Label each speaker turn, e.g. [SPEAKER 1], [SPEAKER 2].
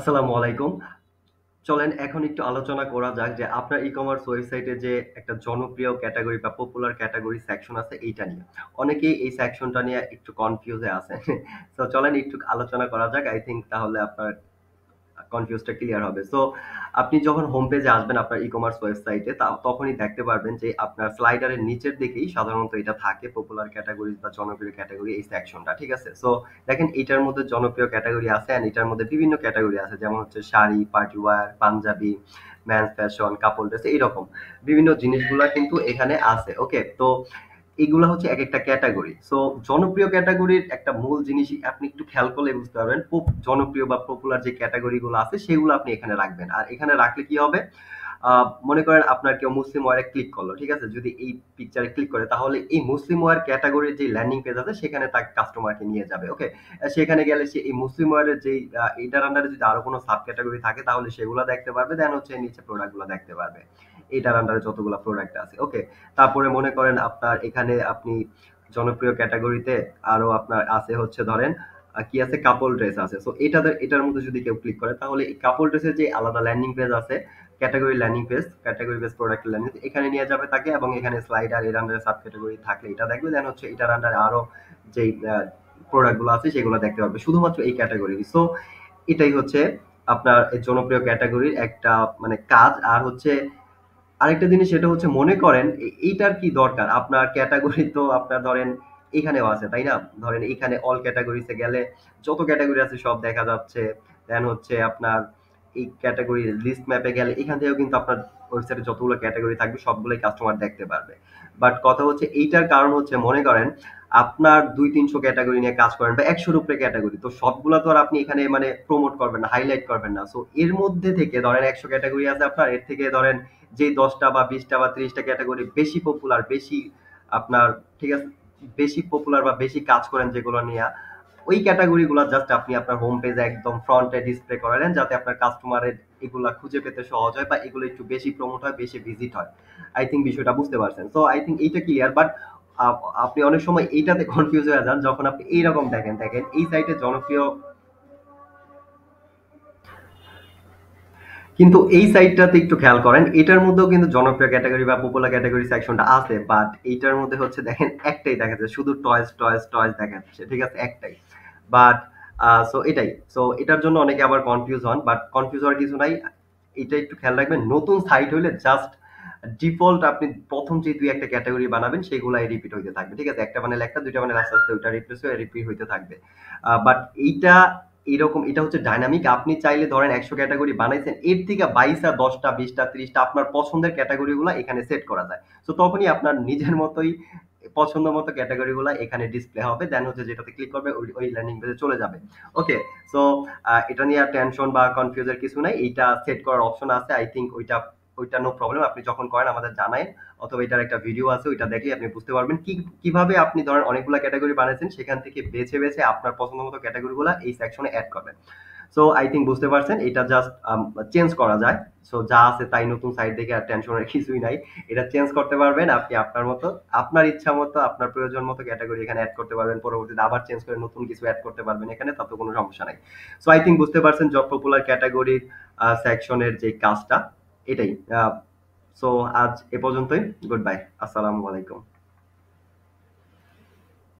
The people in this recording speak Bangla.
[SPEAKER 1] আসসালামু আলাইকুম চলেন এখন একটু আলোচনা করা যাক যে আপনার ই কমার্স ওয়েবসাইটে যে একটা জনপ্রিয় ক্যাটাগরি বা পপুলার ক্যাটাগরি সেকশন আছে এইটা নিয়ে অনেকেই এই সেকশনটা নিয়ে একটু কনফিউজে আছেন তো চলেন একটু আলোচনা করা যাক আই থিঙ্ক তাহলে আপনার কনফিউজটা ক্লিয়ার হবে সো আপনি যখন হোম পেজে আসবেন আপনার ই কমার্স ওয়েবসাইটে তখনই দেখতে পারবেন যে আপনার স্লাইডারের নিচের দিকেই সাধারণত এটা থাকে পপুলার ক্যাটাগরি বা জনপ্রিয় ক্যাটাগরি এই সেকশনটা ঠিক আছে সো দেখেন এটার মধ্যে জনপ্রিয় ক্যাটাগরি আছে অ্যান্ড এটার মধ্যে বিভিন্ন ক্যাটাগরি আছে যেমন হচ্ছে sari party wear Punjabi man fashion কাপড় ড্রেস এইরকম বিভিন্ন জিনিসগুলো কিন্তু এখানে আছে ওকে তো এগুলো হচ্ছে এক একটা ক্যাটাগরি সো জনপ্রিয় ক্যাটাগরির একটা মূল জিনিস আপনি একটু খেয়াল করলে বুঝতে পারবেন পপ জনপ্রিয় বা পপুলার যে ক্যাটাগরিগুলো আছে সেগুলো আপনি এখানে রাখবেন আর এখানে রাখলে কি হবে মনে করেন আপনার কেউ মুসলিম ওয়ারে ক্লিক করলো ঠিক আছে যদি এই পিকচারে ক্লিক করে তাহলে এই মুসলিম ওয়ার ক্যাটাগরির যে ল্যান্ডিং পেজ আছে সেখানে তার কাস্টমারকে নিয়ে যাবে ওকে সেখানে গেলে সে এই মুসলিম ওয়ারের যে এটার আন্ডারে যদি আরো কোনো সাব ক্যাটাগরি থাকে তাহলে সেগুলো দেখতে পারবে দেন হচ্ছে নিচে প্রোডাক্টগুলো দেখতে পারবে এটার আন্ডারে যতগুলো প্রোডাক্ট আছে ওকে তারপরে মনে করেন আপনার এখানে আপনি জনপ্রিয় ক্যাটাগরিতে আরো আপনার আছে হচ্ছে ধরেন কি আছে কাপল ড্রেস আছে সো এটা এটার মধ্যে যদি কেউ ক্লিক করে তাহলে এই কাপল ড্রেসের যে আলাদা ল্যান্ডিং পেজ আছে category landing page category base product landing এখানে নিয়ে যাবে তাকে এবং এখানে স্লাইডার এর আন্ডারে সাব ক্যাটাগরি থাকলে এটা দেখবে দেন হচ্ছে এটার আন্ডারে আরো যে প্রোডাক্টগুলো আছে সেগুলো দেখতে পারবে শুধুমাত্র এই ক্যাটাগরি সো এটাই হচ্ছে আপনার জনপ্রিয় ক্যাটাগরির একটা মানে কাজ আর হচ্ছে আরেকটা জিনিস সেটা হচ্ছে মনে করেন এইটার কি দরকার আপনার ক্যাটাগরি তো আপনার ধরেন এখানেও আছে তাই না ধরেন এখানে অল ক্যাটাগরিতে গেলে যত ক্যাটাগরি আছে সব দেখা যাচ্ছে দেন হচ্ছে আপনার এই ক্যাটাগরি লিস্ট ম্যাপে গেলে এখান থেকেও কিন্তু আপনার ওয়েবসাইটে যতগুলো ক্যাটাগরি থাকবে সবগুলোই কাস্টমার দেখতে পারবে বাট কথা হচ্ছে এইটার কারণ হচ্ছে মনে করেন আপনার দুই তিনশো ক্যাটাগরি নিয়ে কাজ করেন বা একশোর উপরে ক্যাটাগরি তো সবগুলো তো আর আপনি এখানে মানে প্রমোট করবেন না হাইলাইট করবেন না সো এর মধ্যে থেকে ধরেন একশো ক্যাটাগরি আছে আপনার এর থেকে ধরেন যে দশটা বা বিশটা বা ত্রিশটা ক্যাটাগরি বেশি পপুলার বেশি আপনার ঠিক আছে বেশি পপুলার বা বেশি কাজ করেন যেগুলো নিয়ে ওই ক্যাটাগরিগুলো জাস্ট আপনি আপনার হোম পেজে একদম ফ্রন্টে ডিসপ্লে করালেন যাতে আপনার কাস্টমারের এগুলা খুঁজে পেতে সহজ হয় বা এগুলো একটু বেশি প্রমোট হয় বেশি ভিজিট হয় আই থিঙ্ক বিষয়টা বুঝতে পারছেন সো আই থিঙ্ক এইটা ক্লিয়ার বাট আপনি অনেক সময় এইটাতে কনফিউজ হয়ে যান যখন আপনি এইরকম দেখেন দেখেন এই সাইটে জনপ্রিয় কিন্তু এই সাইটটাতে একটু খেয়াল করেন এটার মধ্যেও কিন্তু জনপ্রিয় ক্যাটাগরি বা পপুলার ক্যাটাগরি সেকশনটা আছে বাট এইটার মধ্যে হচ্ছে দেখেন একটাই দেখা যাচ্ছে শুধু টয়েস টয়েস টয়েস দেখা যাচ্ছে ঠিক আছে একটাই বাট সো এটাই সো এটার জন্য অনেকে আবার কনফিউজ হন বাট কনফিউজ হওয়ার কিছু নাই এটা একটু খেয়াল রাখবেন নতুন সাইট হলে জাস্ট ডিফল্ট আপনি প্রথম যে দুই একটা ক্যাটাগরি বানাবেন সেগুলাই রিপিট হইতে থাকবে ঠিক আছে একটা বানালে একটা দুইটা বানালে আস্তে আস্তে ওইটা রিপ্লেস হয়ে রিপিট হইতে থাকবে বাট এইটা এরকম এটা হচ্ছে ডাইনামিক আপনি চাইলে ধরেন একশো ক্যাটাগরি বানাইছেন এর থেকে বাইশটা দশটা বিশটা ত্রিশটা আপনার পছন্দের ক্যাটাগরিগুলো এখানে সেট করা যায় তো তখনই আপনার নিজের মতোই পছন্দ মতো ক্যাটাগরিগুলো এখানে ডিসপ্লে হবে দেন হচ্ছে যেটাতে ক্লিক করবে ওই ল্যান্ডিং পেজে চলে যাবে ওকে সো এটা নিয়ে আর টেনশন বা কনফিউজের কিছু নাই এইটা সেট করার অপশন আছে আই থিঙ্ক ওইটা ওইটা নো প্রবলেম আপনি যখন করেন আমাদের জানায় অথবা এটার একটা ভিডিও আছে ওইটা দেখলে আপনি বুঝতে পারবেন কি কিভাবে আপনি ধরেন অনেকগুলো ক্যাটাগরি বানাইছেন সেখান থেকে বেছে বেছে আপনার পছন্দ মতো ক্যাটাগরিগুলো এই সেকশনে অ্যাড করবেন সো আই থিঙ্ক বুঝতে পারছেন এটা জাস্ট চেঞ্জ um, করা যায় সো যা আছে তাই নতুন সাইট দেখে আর টেনশনের কিছুই নাই এটা চেঞ্জ করতে পারবেন আপনি আপনার মতো আপনার ইচ্ছা মতো আপনার প্রয়োজন মতো ক্যাটাগরি এখানে অ্যাড করতে পারবেন পরবর্তীতে আবার চেঞ্জ করে নতুন কিছু অ্যাড করতে পারবেন এখানে তাতে কোনো সমস্যা নাই সো আই থিঙ্ক বুঝতে পারছেন জব পপুলার ক্যাটাগরির সেকশনের যে কাজটা এটাই সো আজ এ পর্যন্তই গুড বাই আসসালামু আলাইকুম